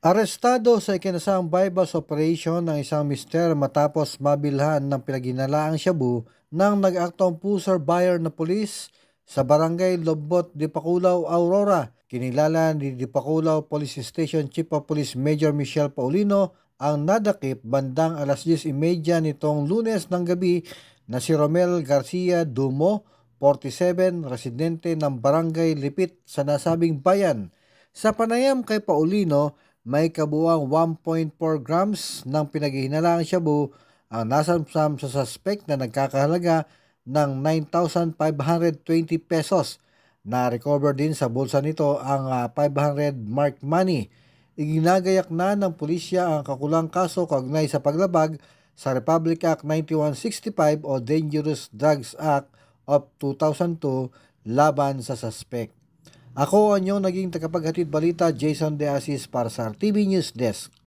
Arestado sa ikinasang bypass operation ng isang mister matapos mabilhan ng pinaginalaang shabu ng nag-aktong pusher buyer na pulis sa barangay Lobot, Dipakulaw, Aurora. Kinilala ni Dipakulaw Police Station Chief of Police Major Michelle Paulino ang nadakip bandang alas 10.30 nitong lunes ng gabi na si Romel Garcia Dumo, 47, residente ng barangay Lipit sa nasabing bayan. Sa panayam kay Paulino, may kabuang 1.4 grams ng pinaghihinalaang shabu ang nasamsam sa suspect na nagkakahalaga ng 9,520 pesos. Na-recover din sa bulsa nito ang 500 ah, marked money. Iginagayak na ng pulisya ang kakulang kaso kaugnay sa paglabag sa Republic Act 9165 o Dangerous Drugs Act of 2002 laban sa suspect. Ako ang inyong naging tagapaghatid balita Jason De Asis para sa RTV News Desk.